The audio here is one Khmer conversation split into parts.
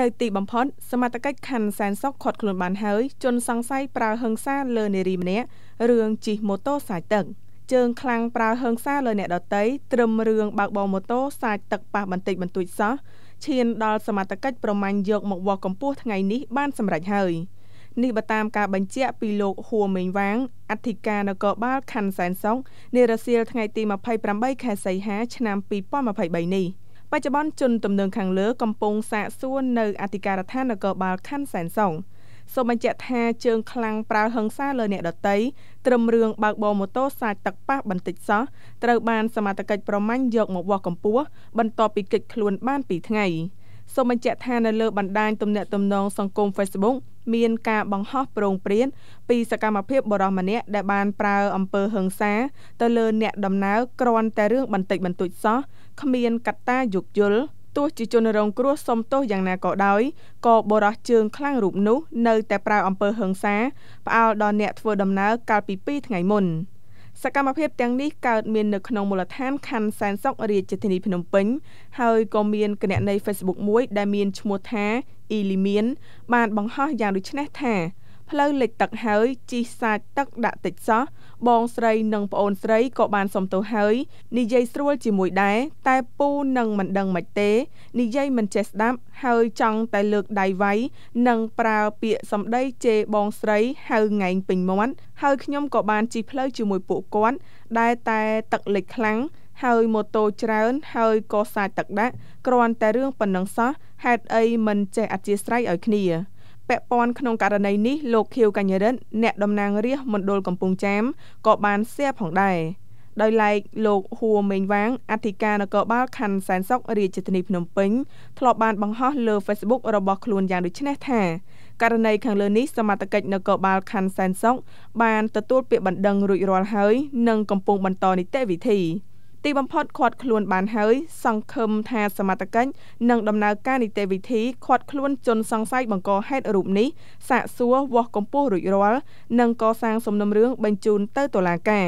នៅទីបំផុត សមត្ថកិច្ចខណ្ឌសែនសុខឃាត់ខ្លួនបានហើយជនសង្ស័យប្រើហិង្សាលើនារីម្នាក់រឿងជិះម៉ូតូសាយទឹកជើងខ្លាំងប្រើហិង្សាលើអ្នកដតីត្រឹមរឿងបើកបោម៉ូតូសាយទឹកប៉ះបន្តិចបន្តួចសោះឈានដល់សមត្ថកិច្ចប្រមាញ់យកមកវាស់កម្ពស់ថ្ងៃនេះបានសម្រេចហើយនេះបតាមការបញ្ជាក់ពីលោកហួមេងវាងអធិការនគរបាលខណ្ឌសែនសុខនារសៀលថ្ងៃទី28ខែសីហាឆ្នាំ2023នេះ។បច្ចុប្បន្នជនទំនើងខាងលើ កំពុងសាកសួរនៅអធិការដ្ឋាននគរបាលខណ្ឌសែនសុងសូមបញ្ជាក់ថាជើងខ្លាំងប្រើហិង្សាលើអ្នកដតីត្រឹមរឿងបើកបរម៉ូតូសាច់ទឹកប៉ះបន្តិចសោះត្រូវបាន សមត្ថកិច្ចប្រមាញ់យកមកវាស់កម្ពស់បន្ទាប់ពីកិច្ចខ្លួន បាន2ថ្ងៃសូមបញ្ជាក់ថានៅលើបណ្ដាញទំនាក់ទំនងសង្គម Facebook មានការបង្ហោះប្រងព្រានពីសកម្មភាពបរិសម្នាក់ដែលបានប្រើអំពើហិង្សាទៅលើអ្នកដំណើរគ្រាន់តែរឿងបន្តិចបន្តួចសោះគ្មានកត្តាយោគយល់ទោះជាជនរងគ្រោះសុំទោសយ៉ាងណាក៏ដោយក៏បរោះជើងខ្លាំងរូបនោះនៅតែប្រើអំពើហិង្សាផ្អើលដល់អ្នកធ្វើដំណើរកាលពី2ថ្ងៃមុន។សកម្មភាពទាំងនេះកើតមាននៅក្នុងមូលដ្ឋានខណ្ឌសែនសុខរាជធានីភ្នំពេញហើយក៏មានគណនី Facebook មួយដែលមានឈ្មោះថាអ៊ីលីមៀនបានបង្ហោះយ៉ាងដូចនេះថាផ្លូវលិចទឹកហើយជីសាច់ទឹកដាក់តិចសោះបងស្រីនិងប្អូនស្រីក៏បានសំទោសហើយនិយាយស្រួលជាមួយដែរតែពូនឹងមិនដឹងមិនទេ និយាយមិនចេះស្ដាប់ហើយចង់តែលើកដៃវាយនិងប្រើពាក្យសម្ដីជេរបងស្រីហៅងែងពេញមាត់ហើយខ្ញុំក៏បានជីផ្លូវជាមួយពួកគាត់ដែលតែទឹកលិចខ្លាំងហើយម៉ូតូច្រើនហើយក៏សាច់ទឹកដាក់គ្រាន់តែរឿងប៉ុណ្ណឹងសោះហេតុអីមិនចេះអធិស្ឋានឲ្យគ្នាពាក់ព័ន្ធក្នុងករណីនេះលោកខៀវកញ្ញរិទ្ធអ្នកតំណាងរាស្ត្រមណ្ឌលកំពង់ចាមក៏បានសៀផងដែរដោយឡែកលោកហួមេងវាងអធិការនគរបាលខណ្ឌសែនសុខរាជធានីភ្នំពេញធ្លាប់បានបង្ហោះលើ Facebook របស់ខ្លួនយ៉ាងដូចនេះថាករណីខាងលើនេះសមាជិកនគរបាលខណ្ឌសែនសុខបានទទួលពាក្យបណ្ដឹងរួចរាល់ហើយនិងកំពុងបន្តនីតិវិធីទីបំផុតឃាត់ខ្លួនបានហើយសង្ឃឹមថាសមត្ថកិច្ចនឹងដំណើរការនីតិវិធីឃាត់ខ្លួនជនសង្ស័យបង្កហេតុរូបនេះសាកសួរវាស់កម្ពស់រួចរាល់និងកសាងសំណុំរឿងបញ្ជូនទៅតុលាការ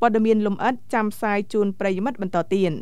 ព័ត៌មានលម្អិតចាំផ្សាយជូន ប្រិយមិត្តបន្តទៀត